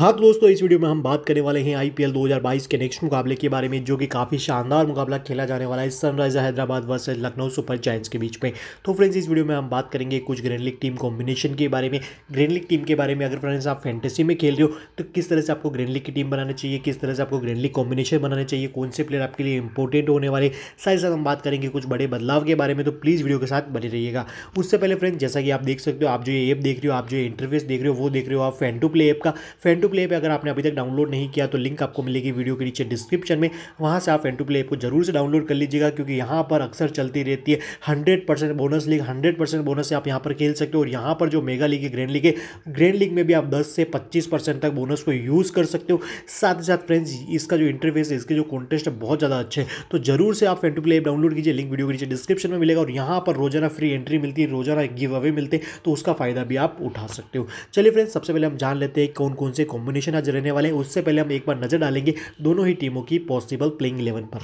हाँ तो दोस्तों इस वीडियो में हम बात करने वाले हैं आईपीएल 2022 के नेक्स्ट मुकाबले के बारे में जो कि काफ़ी शानदार मुकाबला खेला जाने वाला है Sunrisers Hyderabad versus Lucknow Super Giants के बीच में तो फ्रेंड्स इस वीडियो में हम बात करेंगे कुछ ग्रेन लीग टीम कॉम्बिनेशन के बारे में ग्रेन लीग टीम के बारे में अगर फ्रेंड्स आप फैंटेसी में खेल रहे हो तो किस तरह से आपको ग्रैंड लीग की टीम बनानी चाहिए किस तरह से आपको ग्रेन लीग कॉम्बिनेशन बनाना चाहिए कौन से प्लेयर आपके लिए इंपॉर्टेंट होने वाले साथ साथ हम बात करेंगे कुछ बड़े बदलाव के बारे में तो प्लीज़ वीडियो के साथ बने रहिएगा उससे पहले फ्रेंड्स जैसा कि आप देख सकते हो आप जो ये ऐप देख रहे हो आप जो इंटरव्यूस देख रहे हो वो देख रहे हो आप फैन टू प्ले ऐप का फैन टू प्ले पर अगर आपने अभी तक डाउनलोड नहीं किया तो लिंक आपको मिलेगी वीडियो के नीचे डिस्क्रिप्शन में वहाँ से आप एन टू प्ले को जरूर से डाउनलोड कर लीजिएगा क्योंकि यहाँ पर अक्सर चलती रहती है hundred percent bonus league hundred percent bonus से आप यहाँ पर खेल सकते हो और यहाँ पर जो मेगा लीग है ग्रैंड लीग है ग्रैंड लीग में भी आप दस से पच्चीस परसेंट तक बोनस को यूज़ कर सकते हो साथ ही साथ फ्रेंड्स इसका जो इंटरफेस है इसके जो कॉन्टेस्ट है बहुत ज़्यादा अच्छे हैं तो जरूर से आप एन टू प्ले डाउनलोड कीजिए लिंक वीडियो के नीचे डिस्क्रिप्शन में मिलेगा और यहाँ पर रोजाना फ्री एंट्री मिलती है रोजाना गिव अवे मिलते तो उसका फ़ायदा भी आप उठा सकते हो चलिए फ्रेंड्स सबसे पहले हम जान लेते हैं कौन कौन से कॉम्बिनेशन आज रहने वाले हैं उससे पहले हम एक बार नजर डालेंगे दोनों ही टीमों की पॉसिबल प्लेइंग इलेवन पर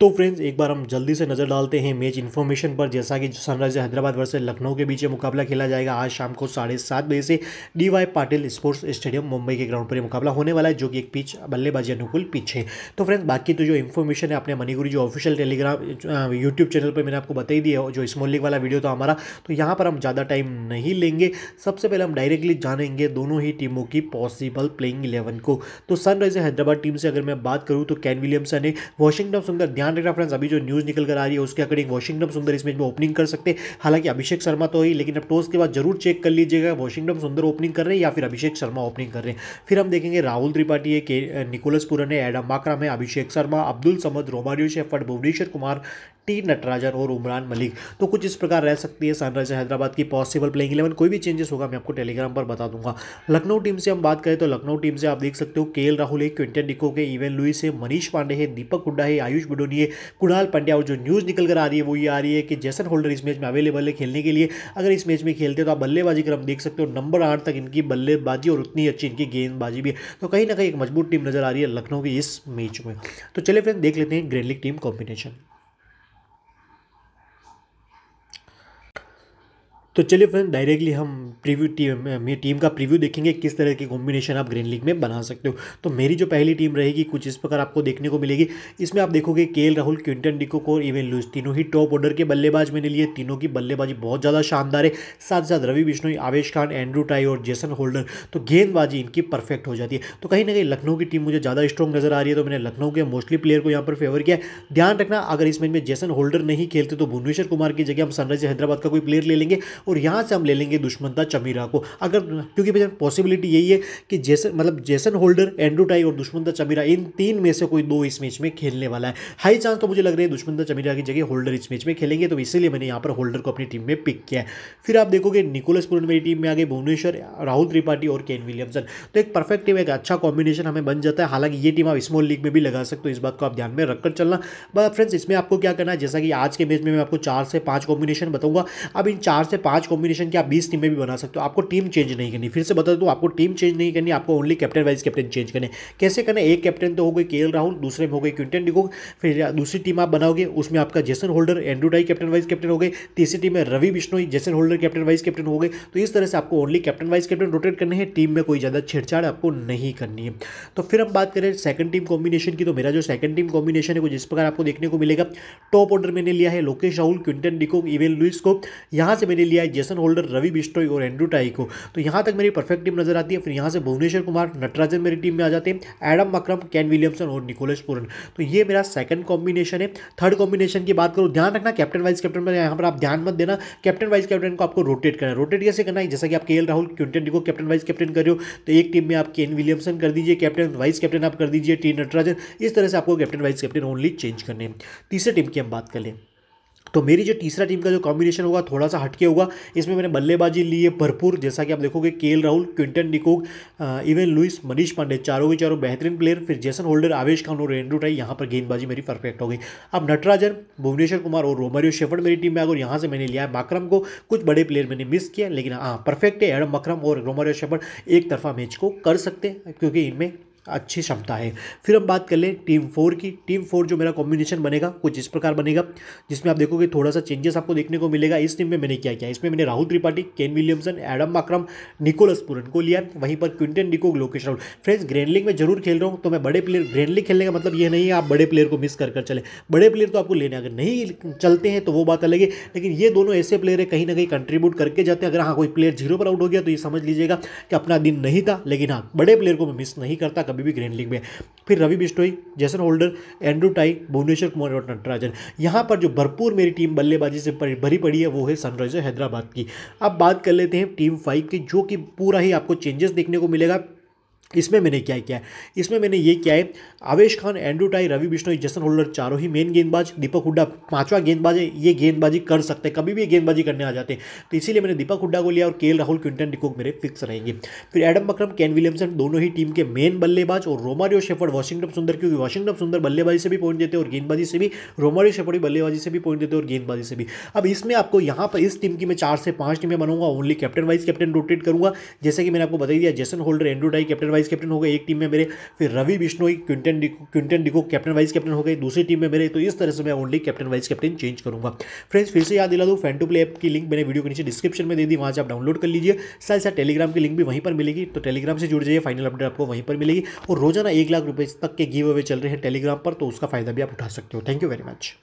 तो फ्रेंड्स एक बार हम जल्दी से नज़र डालते हैं मैच इन्फॉर्मेशन पर जैसा कि सनराइजर हैदराबाद वर्सेज लखनऊ के बीच मुकाबला खेला जाएगा आज शाम को साढ़े सात बजे से D Y Patil sports stadium Mumbai के ग्राउंड पर मुकाबला होने वाला है जो कि एक पिच बल्लेबाजी अनुकूल पिच है तो फ्रेंड्स बाकी तो जो इन्फॉर्मेशन है अपने मनीगुरी जो ऑफिशियल टेलीग्राम यूट्यूब चैनल पर मैंने आपको बताई दिया जो स्मॉल लीग वाला वीडियो था हमारा तो यहाँ पर हम ज़्यादा टाइम नहीं लेंगे सबसे पहले हम डायरेक्टली जानेंगे दोनों ही टीमों की पॉसिबल प्लेइंग इलेवन को तो सनराइजर हैदराबाद टीम से अगर मैं बात करूँ तो कैन विलियमसन है वॉशिंगटन सुनकर ध्यान ध्यान रखना फ्रेंड्स अभी जो न्यूज़ निकल कर आ रही है उसके अकॉर्डिंग वॉशिंगटन सुंदर इस मैच में ओपनिंग कर सकते हैं हालांकि अभिषेक शर्मा तो ही लेकिन अब टॉस के बाद जरूर चेक कर लीजिएगा वॉशिंगटन सुंदर ओपनिंग कर रहे हैं या फिर अभिषेक शर्मा ओपनिंग कर रहे हैं फिर हम देखेंगे राहुल त्रिपाठी है निकोलस पुरन है एडम माकरा है Abhishek Sharma Abdul Samad Romario Shepherd Bhuvneshwar Kumar T Natarajan और उमरान मलिक तो कुछ इस प्रकार रह सकती है सनराइजर हैदराबाद की पॉसिबल प्लेइंग इलेवन कोई भी चेंजेस होगा मैं आपको टेलीग्राम पर बता दूंगा लखनऊ टीम से हम बात करें तो लखनऊ टीम से आप देख सकते हो के राहुल है क्विंटन डिको के इवन लुइस है मनीष पांडे है दीपक हुड्डा है आयुष बिडोनी है कुणाल पंड्या और जो न्यूज़ निकल कर आ रही है वो ये आ रही है कि जैसन होल्डर इस मैच में अवेलेबल है खेलने के लिए अगर इस मैच में खेलते तो आप बल्लेबाजी क्रम देख सकते हो नंबर आठ तक इनकी बल्लेबाजी और उतनी अच्छी इनकी गेंदबाजी भी तो कहीं ना कहीं एक मजबूत टीम नजर आ रही है लखनऊ की इस मैच में तो चले फ्रेंड देख लेते हैं ग्रेन लीग टीम कॉम्बिनेशन तो चलिए फ्रेंड डायरेक्टली हम प्रीव्यू टीम टीम का प्रीव्यू देखेंगे किस तरह की कॉम्बिनेशन आप ग्रीन लीग में बना सकते हो तो मेरी जो पहली टीम रहेगी कुछ इस प्रकार आपको देखने को मिलेगी इसमें आप देखोगे के राहुल क्विंटन डिको और इवन लूज तीनों ही टॉप ऑर्डर के बल्लेबाज मैंने लिए तीनों की बल्लेबाजी बहुत ज़्यादा शानदार है साथ साथ रवि बिश्नोई आवेश खान एंड्रू टाई और जेसन होल्डर तो गेंदबाजी इनकी परफेक्ट हो जाती है तो कहीं ना कहीं लखनऊ की टीम मुझे ज़्यादा स्ट्रॉन्ग नजर आ रही है तो मैंने लखनऊ के मोस्टली प्लेयर को यहाँ पर फेवर किया ध्यान रखना अगर इस मैच में जैसन होल्डर नहीं खेलते तो भुवनेश्वर कुमार की जगह हम सनराइजर हैदराबाद का कोई प्लेयर ले लेंगे और यहाँ से हम ले लेंगे दुश्मनता चमीरा को अगर क्योंकि भैया पॉसिबिलिटी यही है कि जैसन मतलब जैसन होल्डर एंड्रू टाई और दुश्मनता चमीरा इन तीन में से कोई दो इस मैच में खेलने वाला है हाई चांस तो मुझे लग रही है दुश्मनता चमीरा की जगह होल्डर इस मैच में खेलेंगे तो इसीलिए मैंने यहाँ पर होल्डर को अपनी टीम में पिक किया है फिर आप देखोगे निकोलस पुरन मेरी टीम में आ गए भुवनेश्वर राहुल त्रिपाठी और केन विलियमसन तो एक परफेक्ट टीम एक अच्छा कॉम्बिनेशन हमें बन जाता है हालांकि ये टीम आप स्मॉल लीग में भी लगा सकते हो इस बात को आप ध्यान में रखकर चलना बट फ्रेंड्स इसमें आपको क्या करना है जैसा कि आज के मैच में मैं आपको चार से पांच कॉम्बिनेशन बताऊंगा अब इन चार से पांच पांच कॉम्बिनेशन की आप बीस टीमें भी बना सकते हो आपको टीम चेंज नहीं करनी फिर से बता दो आपको टीम चेंज नहीं करनी आपको only captain vice captain change करने कैसे करने एक कैप्टन तो हो गई के राहुल दूसरे में हो गई क्विंटन डिगो फिर दूसरी टीम आप बनाओगे उसमें आपका Jason Holder Andrew Tye captain vice captain हो गए तीसरी टीम में Ravi Bishnoi Jason Holder captain vice captain हो गए तो इस तरह से आपको only captain vice captain rotate करने हैं टीम में कोई ज़्यादा छेड़छाड़ आपको नहीं करनी है तो फिर हम बात करें सेकंड टीम कॉम्बिनेशन की तो मेरा जो सेकंड टीम कॉम्बिनेशन है कुछ इस प्रकार आपको देखने को मिलेगा टॉप ऑर्डर मैंने लिया है Lokesh Rahul Quinton de Kock Evin Lewis को यहां से मैंने लिया लिया है जेसन होल्डर रवि बिस्टो और एंड्रू टाई को तो यहाँ तक मेरी परफेक्ट टीम नजर आती है फिर यहाँ से भुवनेश्वर कुमार नटराजन मेरी टीम में आ जाते हैं एडम मक्रम कैन विलियमसन और निकोलस पुरन तो ये मेरा सेकंड कॉम्बिनेशन है थर्ड कॉम्बिनेशन की बात करूँ ध्यान रखना कैप्टन वाइस कैप्टन में यहाँ पर आप ध्यान मत देना कैप्टन वाइस कैप्टन को आपको रोटेट करना है रोटेट कैसे करना है जैसा कि आप के राहुल क्विंटन को कैप्टन वाइस कैप्टन करो तो एक टीम में आप केन विलियमसन कर दीजिए कैप्टन वाइस कैप्टन आप कर दीजिए टी नटराजन इस तरह से आपको captain vice captain only change करने तीसरे टीम की हम बात कर लें तो मेरी जो तीसरा टीम का जो कॉम्बिनेशन होगा थोड़ा सा हटके होगा इसमें मैंने बल्लेबाजी ली है भरपूर जैसा कि आप देखोगे K Rahul Quinton de Kock Evin Lewis Manish Pandey चारों के चारों बेहतरीन प्लेयर फिर जैसन होल्डर आवेश खान और रेंडू टाई यहाँ पर गेंदबाजी मेरी परफेक्ट हो गई अब नटराजन भुवनेश्वर कुमार और रोमरियो शेफर्ड मेरी टीम में आगे और यहाँ से मैंने लिया है माक्रम को कुछ बड़े प्लेयर मैंने मिस किया लेकिन हाँ परफेक्ट है एडम मक्रम और रोमरियो शेफर्ड एक तरफा मैच को कर सकते हैं क्योंकि इनमें अच्छी क्षमता है फिर हम बात कर लें टीम फोर की टीम फोर जो मेरा कॉम्बिनेशन बनेगा कुछ इस प्रकार बनेगा जिसमें आप देखोगे थोड़ा सा चेंजेस आपको देखने को मिलेगा इस टीम में मैंने क्या किया इसमें मैंने Rahul Tripathi Kane Williamson Adam Markram Nicholas Pooran को लिया वहीं पर Quinton de Kock Lokesh Rahul friends grand league में जरूर खेल रहा हूँ तो मैं बड़े प्लेयर ग्रैंडलिंग खेलने का मतलब ये नहीं है आप बड़े प्लेयर को मिस कर कर चले बड़े प्लेयर तो आपको लेने अगर नहीं चलते हैं तो वो बात अलग है लेकिन ये दोनों ऐसे प्लेयर है कहीं ना कहीं कंट्रीब्यूट करके जाते हैं अगर हाँ कोई प्लेयर जीरो पर आउट हो गया तो ये समझ लीजिएगा कि अपना दिन नहीं था लेकिन हाँ बड़े प्लेयर को मैं मिस नहीं करता कभी अभी भी ग्रैंड लीग में फिर Ravi Bishnoi Jason Holder Andrew Tye Bhuvneshwar Kumar और नटराजन यहाँ पर जो भरपूर मेरी टीम बल्लेबाजी से भरी पड़ी है वो है सनराइजर हैदराबाद की अब बात कर लेते हैं टीम फाइव की जो कि पूरा ही आपको चेंजेस देखने को मिलेगा इसमें मैंने क्या किया है इसमें मैंने ये किया है Avesh Khan Andrew Tye Ravi Bishnoi Jason Holder चारों ही मेन गेंदबाज दीपक हुड्डा पांचवा गेंदबाज है ये गेंदबाजी कर सकते हैं कभी भी गेंदबाजी करने आ जाते हैं तो इसीलिए मैंने दीपक हुड्डा को लिया और केल राहुल क्विंटन डिकोक मेरे फिक्स रहेंगे फिर एडम बकरम कैन विलियमसन दोनों ही टीम के मेन बल्लेबाज और रोमारियो शेफर्ड वाशिंगटन सुंदर क्योंकि वॉशिंगटन सुंदर बल्लेबाजी से भी पॉइंट देते हैं और गेंदबाजी से भी रोमारियो शेफर्ड भी बल्लेबाजी से भी पॉइंट देते और गेंदबाजी से भी अब इसमें आपको यहाँ पर इस टीम की मैं चार से पाँच टीमें बनाऊंगा only captain vice captain rotate करूंगा जैसे कि मैंने आपको बताई दिया Jason Holder Andrew Tye captain vice captain हो गए एक टीम में मेरे फिर Ravi Bishnoi Quinton de Kock Quinton de Kock captain vice captain हो गए दूसरी टीम में मेरे तो इस तरह से मैं only captain vice captain change करूँगा फ्रेंड्स फिर से याद दिला दूँ फैन टू प्ले ऐप की लिंक मैंने वीडियो के नीचे डिस्क्रिप्शन में दे दी वहाँ से आप डाउनलोड कर लीजिए साथ साथ टेलीग्राम की लिंक भी वहीं पर मिलेगी तो टेलीग्राम से जुड़ जाइए फाइनल अपडेट आपको वहीं पर मिलेगी और रोजाना एक लाख रुपये तक के गिव अवे चल रहे हैं टेलीग्राम पर तो उसका फायदा भी आप उठा सकते हो थैंक यू वेरी मच